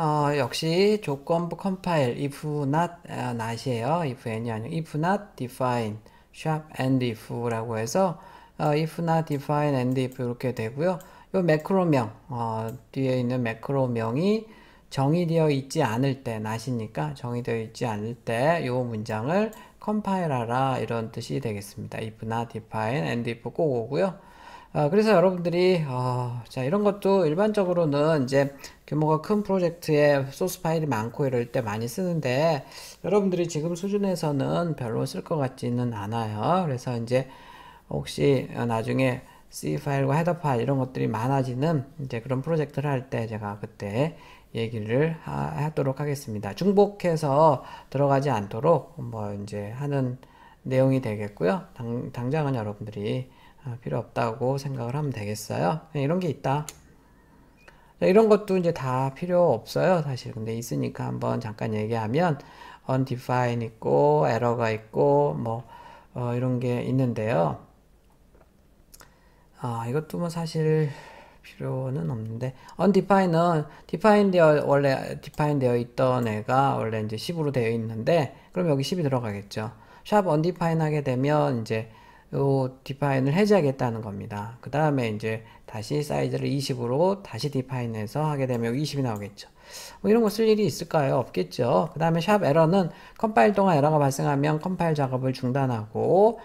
어, 역시 조건부 컴파일 if not 어, not이에요. if n이 아니고 if not define sharp and if라고 해서 어, if not define and if 이렇게 되고요. 요 매크로명 어, 뒤에 있는 매크로명이 정의되어 있지 않을 때 not이니까 정의되어 있지 않을 때요 문장을 컴파일하라 이런 뜻이 되겠습니다. if not define and if 꼭 오고요. 아, 그래서 여러분들이 아, 자 이런 것도 일반적으로는 이제 규모가 큰 프로젝트에 소스 파일이 많고 이럴 때 많이 쓰는데 여러분들이 지금 수준에서는 별로 쓸 것 같지는 않아요 그래서 이제 혹시 나중에 C 파일과 헤더 파일 이런 것들이 많아지는 이제 그런 프로젝트를 할 때 제가 그때 얘기를 하, 도록 하겠습니다. 중복해서 들어가지 않도록 뭐 이제 하는 내용이 되겠고요. 당, 당장은 여러분들이 아, 필요 없다고 생각을 하면 되겠어요. 네, 이런 게 있다. 이런 것도 이제 다 필요 없어요. 사실 근데 있으니까 한번 잠깐 얘기하면 undefined 있고 에러가 있고 뭐 어, 이런 게 있는데요. 아, 이것도 뭐 사실 필요는 없는데 undefined는 defined 되어 원래 defined 되어 있던 애가 원래 이제 10으로 되어 있는데 그럼 여기 10이 들어가겠죠. 샵 undefined 하게 되면 이제 요 디파인을 해제하겠다는 겁니다. 그 다음에 이제 다시 사이즈를 20으로 다시 디파인해서 하게 되면 20이 나오겠죠. 뭐 이런 거 쓸 일이 있을까요? 없겠죠. 그 다음에 샵 에러는 컴파일 동안 에러가 발생하면 컴파일 작업을 중단하고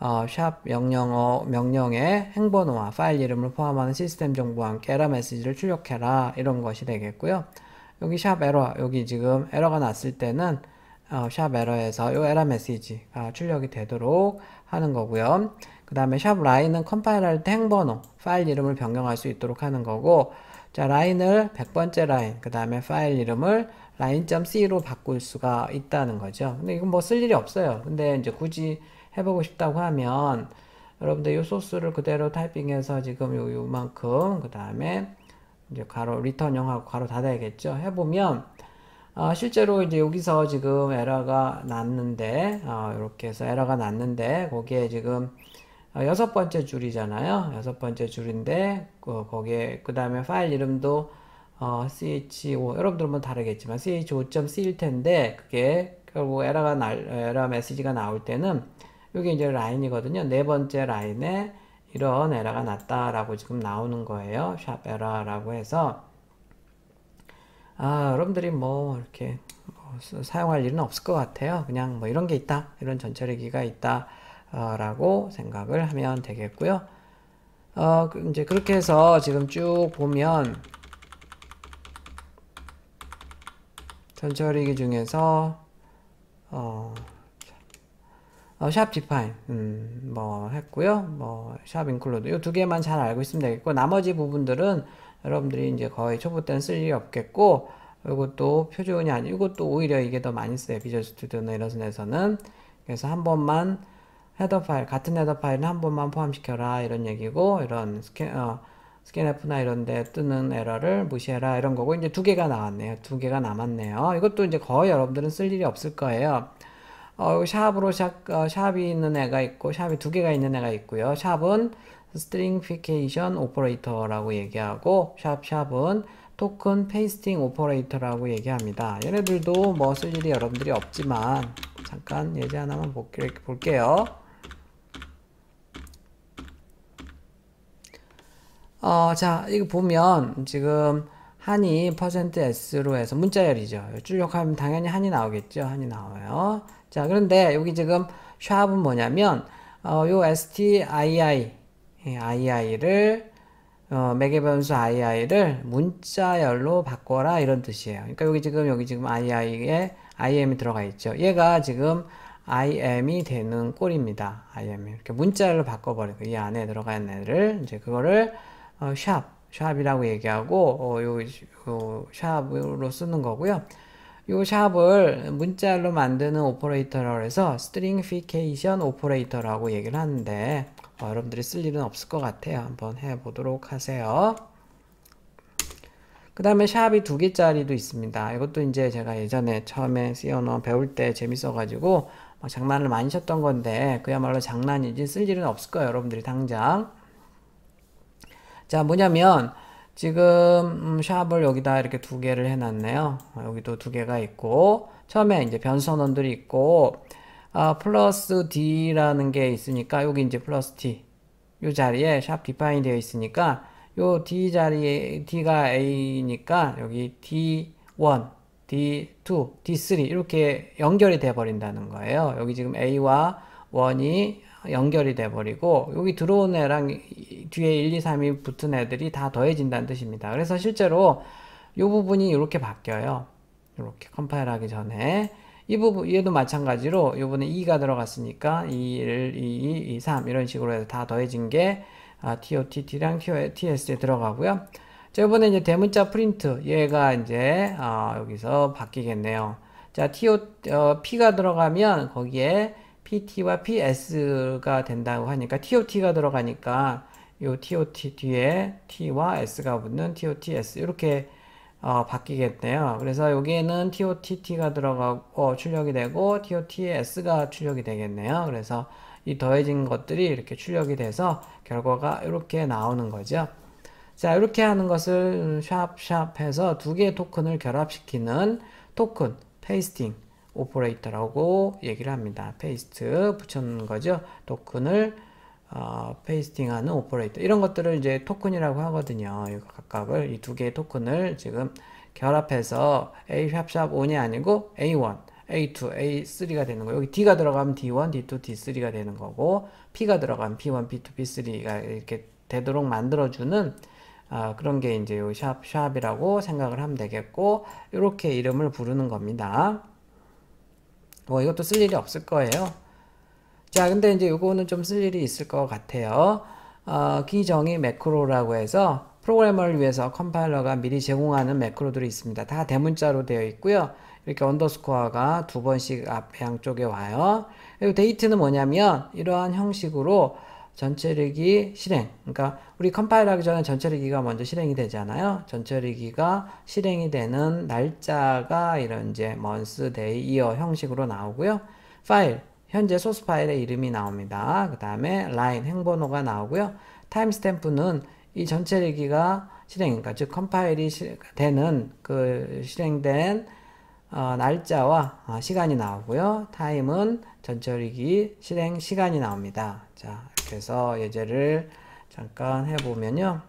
어, 샵 명령어 명령에 행번호와 파일 이름을 포함하는 시스템 정보와 함께 에러 메시지를 출력해라 이런 것이 되겠고요. 여기 샵 에러 여기 지금 에러가 났을 때는 어, 샵 에러에서 이 에러 메시지가 출력이 되도록 하는 거고요. 그 다음에 샵 라인은 컴파일할 때 행번호, 파일 이름을 변경할 수 있도록 하는 거고 자 라인을 100번째 라인, 그 다음에 파일 이름을 라인.c로 바꿀 수가 있다는 거죠. 근데 이건 뭐 쓸 일이 없어요. 근데 이제 굳이 해보고 싶다고 하면 여러분들 이 소스를 그대로 타이핑해서 지금 요, 요만큼 그 다음에 이제 가로 리턴영하고 가로 닫아야겠죠. 해보면 어, 실제로 이제 여기서 지금 에러가 났는데 어, 이렇게 해서 에러가 났는데 거기에 지금 어, 여섯 번째 줄이잖아요 여섯 번째 줄인데 어, 거기에 그 다음에 파일 이름도 어, CH5 여러분들은 뭐 다르겠지만 CH5.C일 텐데 그게 결국 에러가 날 에러 메시지가 나올 때는 이게 이제 라인이거든요 네 번째 라인에 이런 에러가 났다라고 지금 나오는 거예요 샵 에러라고 해서 아, 여러분들이 뭐 이렇게 뭐 사용할 일은 없을 것 같아요. 그냥 뭐 이런 게 있다. 이런 전처리기가 있다. 어, 라고 생각을 하면 되겠고요. 어, 그 이제 그렇게 해서 지금 쭉 보면 전처리기 중에서 어, 어, 샵 디파인, 음, 뭐 했고요. 뭐샵 인클로드. 이 두 개만 잘 알고 있으면 되겠고 나머지 부분들은 여러분들이 이제 거의 초보 때는 쓸 일이 없겠고 이것도 표준이 아니고 이것도 오히려 이게 더 많이 쓰여요. 비주얼 스튜디오나 이런 선에서는 그래서 한 번만 헤더 파일 같은 헤더 파일은 한 번만 포함시켜라 이런 얘기고 이런 스캔 어, 스캔F나 이런데 뜨는 에러를 무시해라 이런 거고 이제 두 개가 나왔네요. 두 개가 남았네요. 이것도 이제 거의 여러분들은 쓸 일이 없을 거예요. 어, 샵으로 샵, 어, 샵이 있는 애가 있고 샵이 두 개가 있는 애가 있고요. 샵은 스트링피케이션 오퍼레이터라고 얘기하고 샵 샵은 토큰 페이스팅 오퍼레이터라고 얘기합니다. 얘네들도 뭐 쓸 일이 여러분들이 없지만 잠깐 예제 하나만 볼게, 요 어, 자, 이거 보면 지금 한이 퍼센트 %s로 해서 문자열이죠. 출력하면 당연히 한이 나오겠죠. 한이 나와요. 자, 그런데 여기 지금 샵은 뭐냐면 어, 요 STII II를 예, 어, 매개 변수 II를 문자열로 바꿔라 이런 뜻이에요. 그러니까 여기 지금 여기 지금 II에 IM이 들어가 있죠. 얘가 지금 IM이 되는 꼴입니다. IM 이렇게 이 문자열로 바꿔버리고 이 안에 들어가 있는 애를 이제 그거를 어, 샵 샵이라고 얘기하고 어, 요, 요 샵으로 쓰는 거고요. 요 샵을 문자로 만드는 오퍼레이터라고 해서 스트링피케이션 오퍼레이터라고 얘기를 하는데 어, 여러분들이 쓸 일은 없을 것 같아요. 한번 해보도록 하세요. 그 다음에 샵이 두 개짜리도 있습니다. 이것도 이제 제가 예전에 처음에 쓰여놓은 배울 때 재밌어가지고 뭐 장난을 많이 쳤던 건데 그야말로 장난이지 쓸 일은 없을 거예요. 여러분들이 당장. 자, 뭐냐면 지금 음, 샵을 여기다 이렇게 두 개를 해놨네요. 여기도 두 개가 있고 처음에 이제 변선원들이 있고 아, 플러스 D라는 게 있으니까 여기 이제 플러스 d 이 자리에 샵 디파인 되어 있으니까 요 D 자리에 D가 A니까 여기 D1, D2, D3 이렇게 연결이 돼 버린다는 거예요. 여기 지금 A와 1이 연결이 돼버리고 여기 들어온 애랑 뒤에 1, 2, 3이 붙은 애들이 다 더해진다는 뜻입니다. 그래서 실제로 이 부분이 이렇게 바뀌어요. 이렇게 컴파일하기 전에 이 부분 얘도 마찬가지로 요번에 2가 들어갔으니까 2, 1, 2, 2, 3 이런 식으로 해서 다 더해진 게 아, TOTT랑 TS에 들어가고요. 자, 이번에 이제 대문자 프린트 얘가 이제 어, 여기서 바뀌겠네요. 자, TO, 어, P가 들어가면 거기에 PT와 PS가 된다고 하니까 TOT가 들어가니까 요 TOT 뒤에 T와 S가 붙는 TOTS 이렇게 어, 바뀌겠네요. 그래서 여기에는 TOTT가 들어가고 어, 출력이 되고 TOTS가 출력이 되겠네요. 그래서 이 더해진 것들이 이렇게 출력이 돼서 결과가 이렇게 나오는 거죠. 자 이렇게 하는 것을 샵샵 해서 두 개의 토큰을 결합시키는 토큰 페이스팅 오퍼레이터라고 얘기를 합니다. 페이스트 붙여놓는 거죠. 토큰을 어, 페이스팅하는 오퍼레이터 이런 것들을 이제 토큰이라고 하거든요. 각각을 이 두 개의 토큰을 지금 결합해서 A 샵샵 1이 아니고 A1, A2, A3가 되는 거예요. 여기 D가 들어가면 D1, D2, D3가 되는 거고 P가 들어가면 P1, P2, P3가 이렇게 되도록 만들어주는 어, 그런 게 이제 샵, 샵이라고 생각을 하면 되겠고 이렇게 이름을 부르는 겁니다. 뭐 이것도 쓸 일이 없을 거예요. 자, 근데 이제 이거는 좀 쓸 일이 있을 것 같아요. 어, 기정이 매크로라고 해서 프로그래머를 위해서 컴파일러가 미리 제공하는 매크로들이 있습니다. 다 대문자로 되어 있고요. 이렇게 언더스코어가 두 번씩 앞에 양쪽에 와요. 그리고 데이트는 뭐냐면 이러한 형식으로 전처리기 실행. 그러니까 우리 컴파일 하기 전에 전처리기가 먼저 실행이 되잖아요. 전처리기가 실행이 되는 날짜가 이런 이제 month, day, year 형식으로 나오고요. 파일, 현재 소스 파일의 이름이 나옵니다. 그 다음에 라인, 행번호가 나오고요. 타임스탬프는 이 전처리기가 실행, 그러니까 즉 컴파일이 시, 되는 그 실행된 어, 날짜와 어, 시간이 나오고요. 타임은 전처리기 실행 시간이 나옵니다. 자, 그래서 예제를 잠깐 해보면요.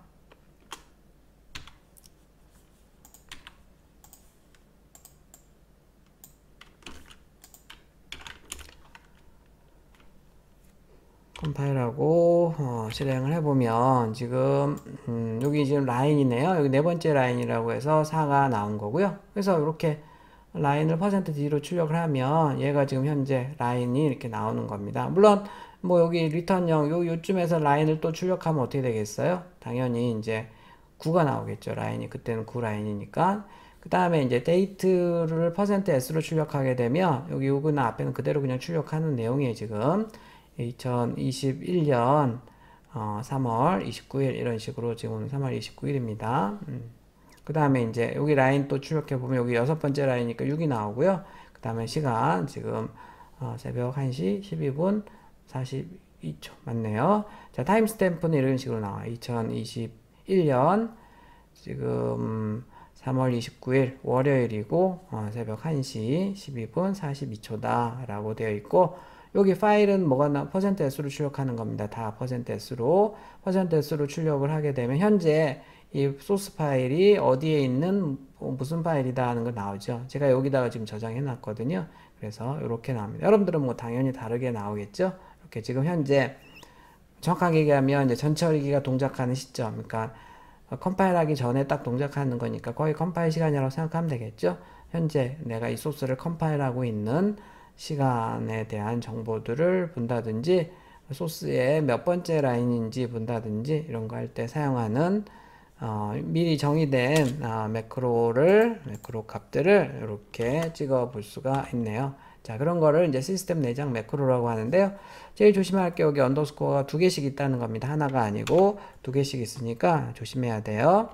컴파일하고 어, 실행을 해보면 지금 음, 여기 지금 라인이네요. 여기 네 번째 라인이라고 해서 4가 나온 거고요. 그래서 이렇게 라인을 퍼센트 D로 출력을 하면 얘가 지금 현재 라인이 이렇게 나오는 겁니다. 물론 뭐 여기 리턴형 요 요쯤에서 라인을 또 출력하면 어떻게 되겠어요? 당연히 이제 9가 나오겠죠. 라인이 그때는 9 라인이니까 그 다음에 이제 데이트를 퍼센트 %s로 출력하게 되면 여기 요거는 앞에는 그대로 그냥 출력하는 내용이에요. 지금 2021년 어, 3월 29일 이런 식으로 지금 3월 29일입니다. 음. 그 다음에 이제 여기 라인 또 출력해 보면 여기 여섯 번째 라인이니까 6이 나오고요. 그 다음에 시간 지금 어, 새벽 1시 12분 42초 맞네요. 자 타임스탬프는 이런 식으로 나와 2021년 지금 3월 29일 월요일이고 어, 새벽 1시 12분 42초다 라고 되어 있고 여기 파일은 뭐가 나 퍼센트 S로 출력하는 겁니다. 다 퍼센트 S로 퍼센트 S로 출력을 하게 되면 현재 이 소스 파일이 어디에 있는 어, 무슨 파일이다 하는 걸 나오죠. 제가 여기다가 지금 저장해 놨거든요. 그래서 이렇게 나옵니다. 여러분들은 뭐 당연히 다르게 나오겠죠. 이렇게 지금 현재 정확하게 얘기하면 이제 전처리기가 동작하는 시점, 그러니까 컴파일하기 전에 딱 동작하는 거니까 거의 컴파일 시간이라고 생각하면 되겠죠. 현재 내가 이 소스를 컴파일하고 있는 시간에 대한 정보들을 본다든지 소스의 몇 번째 라인인지 본다든지 이런 거 할 때 사용하는 어, 미리 정의된 어, 매크로를 매크로 값들을 이렇게 찍어 볼 수가 있네요. 자 그런 거를 이제 시스템 내장 매크로라고 하는데요. 제일 조심할게 여기 언더스코어가 두 개씩 있다는 겁니다. 하나가 아니고 두 개씩 있으니까 조심해야 돼요.